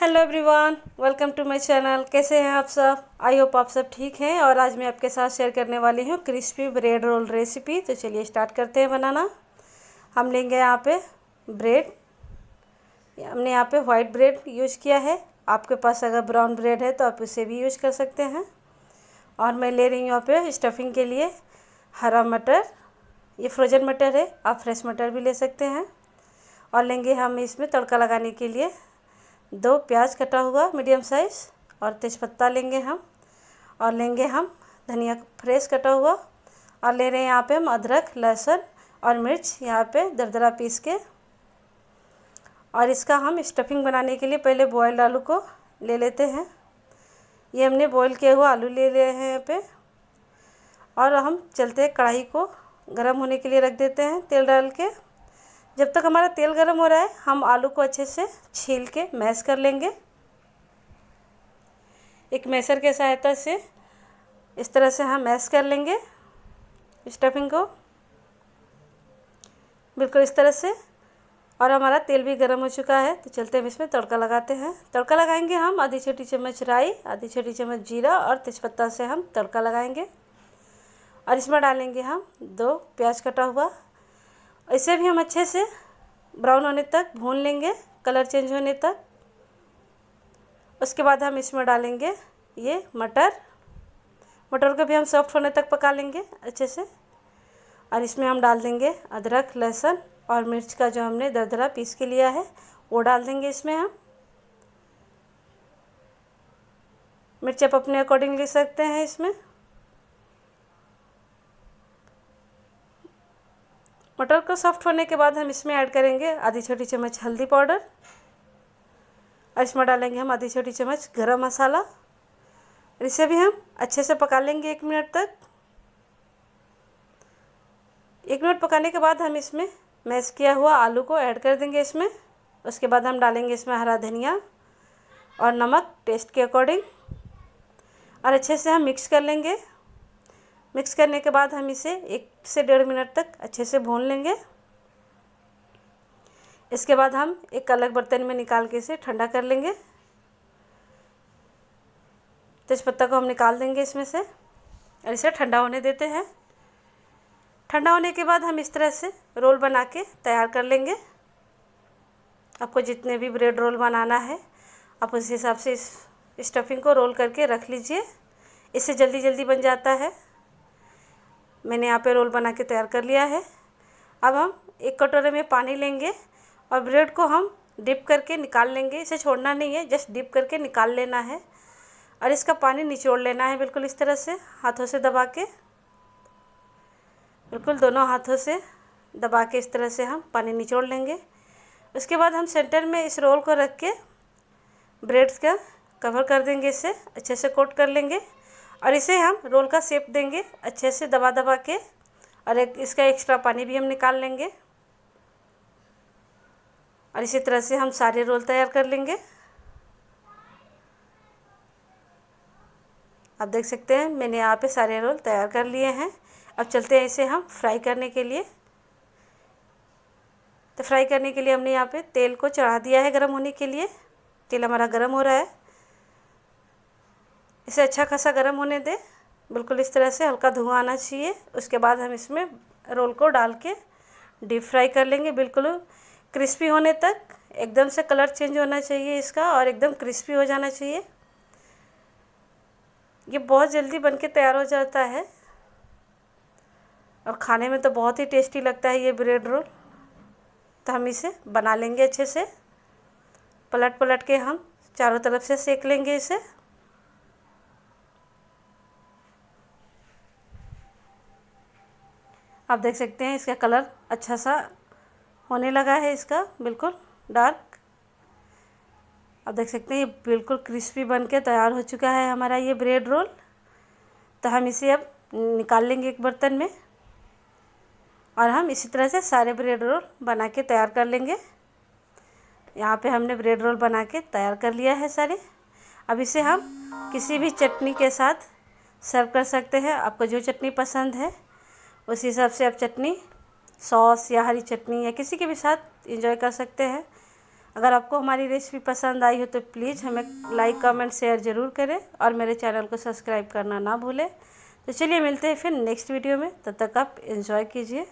hello everyone welcome to my channel कैसे हैं आप सब आई होप आप सब ठीक हैं और आज मैं आपके साथ शेयर करने वाली हूँ क्रिस्पी ब्रेड रोल रेसिपी तो चलिए स्टार्ट करते हैं बनाना हम लेंगे यहाँ पे ब्रेड हमने यहाँ पे वाइट ब्रेड यूज किया है आपके पास अगर ब्राउन ब्रेड है तो आप उसे भी यूज कर सकते हैं और मैं ले रही हूँ यहाँ पे स्टफिंग के लिए हरा मटर ये फ्रोजन मटर है आप फ्रेश मटर भी ले सकते हैं और लेंगे हम इसमें तड़का लगाने के लिए दो प्याज कटा हुआ मीडियम साइज़ और तेज़पत्ता लेंगे हम और लेंगे हम धनिया फ्रेश कटा हुआ और ले रहे हैं यहाँ पे हम अदरक लहसुन और मिर्च यहाँ पे दरदरा पीस के और इसका हम स्टफिंग बनाने के लिए पहले बॉयल्ड आलू को ले लेते हैं ये हमने बॉईल किया हुआ आलू ले लिए हैं यहाँ पे और हम चलते कढ़ाई को गर्म होने के लिए रख देते हैं तेल डाल के जब तक हमारा तेल गर्म हो रहा है हम आलू को अच्छे से छील के मैश कर लेंगे एक मैसर के सहायता से इस तरह से हम मैश कर लेंगे स्टफिंग को बिल्कुल इस तरह से और हमारा तेल भी गर्म हो चुका है तो चलते हम इसमें तड़का लगाते हैं तड़का लगाएंगे हम आधी छोटी चम्मच राई आधी छोटी चम्मच जीरा और तेज़पत्ता से हम तड़का लगाएंगे और इसमें डालेंगे हम दो प्याज कटा हुआ ऐसे भी हम अच्छे से ब्राउन होने तक भून लेंगे कलर चेंज होने तक उसके बाद हम इसमें डालेंगे ये मटर मटर को भी हम सॉफ्ट होने तक पका लेंगे अच्छे से और इसमें हम डाल देंगे अदरक लहसुन और मिर्च का जो हमने दरदरा पीस के लिया है वो डाल देंगे इसमें हम मिर्च आप अपने अकॉर्डिंग ले सकते हैं इसमें मटर को सॉफ्ट होने के बाद हम इसमें ऐड करेंगे आधी छोटी चम्मच हल्दी पाउडर और इसमें डालेंगे हम आधी छोटी चम्मच गरम मसाला इसे भी हम अच्छे से पका लेंगे एक मिनट तक एक मिनट पकाने के बाद हम इसमें मैश किया हुआ आलू को ऐड कर देंगे इसमें उसके बाद हम डालेंगे इसमें हरा धनिया और नमक टेस्ट के अकॉर्डिंग और अच्छे से हम मिक्स कर लेंगे मिक्स करने के बाद हम इसे एक से डेढ़ मिनट तक अच्छे से भून लेंगे इसके बाद हम एक अलग बर्तन में निकाल के इसे ठंडा कर लेंगे तेज़पत्ता को हम निकाल देंगे इसमें से और इसे ठंडा होने देते हैं ठंडा होने के बाद हम इस तरह से रोल बना के तैयार कर लेंगे आपको जितने भी ब्रेड रोल बनाना है आप उस हिसाब से इस स्टफिंग को रोल करके रख लीजिए इससे जल्दी जल्दी बन जाता है मैंने यहाँ पे रोल बना के तैयार कर लिया है अब हम एक कटोरे में पानी लेंगे और ब्रेड को हम डिप करके निकाल लेंगे इसे छोड़ना नहीं है जस्ट डिप करके निकाल लेना है और इसका पानी निचोड़ लेना है बिल्कुल इस तरह से हाथों से दबा के बिल्कुल दोनों हाथों से दबा के इस तरह से हम पानी निचोड़ लेंगे उसके बाद हम सेंटर में इस रोल को रख के ब्रेड का कवर कर देंगे इसे अच्छे से कोट कर लेंगे और इसे हम रोल का सेप देंगे अच्छे से दबा दबा के और एक इसका एक्स्ट्रा पानी भी हम निकाल लेंगे और इसी तरह से हम सारे रोल तैयार कर लेंगे आप देख सकते हैं मैंने यहाँ पे सारे रोल तैयार कर लिए हैं अब चलते हैं इसे हम फ्राई करने के लिए तो फ्राई करने के लिए हमने यहाँ पे तेल को चढ़ा दिया है गर्म होने के लिए तेल हमारा गर्म हो रहा है इसे अच्छा खासा गर्म होने दें बिल्कुल इस तरह से हल्का धुआं आना चाहिए उसके बाद हम इसमें रोल को डाल के डीप फ्राई कर लेंगे बिल्कुल क्रिस्पी होने तक एकदम से कलर चेंज होना चाहिए इसका और एकदम क्रिस्पी हो जाना चाहिए ये बहुत जल्दी बन के तैयार हो जाता है और खाने में तो बहुत ही टेस्टी लगता है ये ब्रेड रोल तो हम इसे बना लेंगे अच्छे से पलट पलट के हम चारों तरफ से सेक लेंगे इसे आप देख सकते हैं इसका कलर अच्छा सा होने लगा है इसका बिल्कुल डार्क आप देख सकते हैं ये बिल्कुल क्रिस्पी बन के तैयार हो चुका है हमारा ये ब्रेड रोल तो हम इसे अब निकाल लेंगे एक बर्तन में और हम इसी तरह से सारे ब्रेड रोल बना के तैयार कर लेंगे यहाँ पे हमने ब्रेड रोल बना के तैयार कर लिया है सारे अब इसे हम किसी भी चटनी के साथ सर्व कर सकते हैं आपको जो चटनी पसंद है उस हिसाब से आप चटनी सॉस या हरी चटनी या किसी के भी साथ इंजॉय कर सकते हैं अगर आपको हमारी रेसिपी पसंद आई हो तो प्लीज़ हमें लाइक कमेंट शेयर ज़रूर करें और मेरे चैनल को सब्सक्राइब करना ना भूलें तो चलिए मिलते हैं फिर नेक्स्ट वीडियो में तब तक आप इन्जॉय कीजिए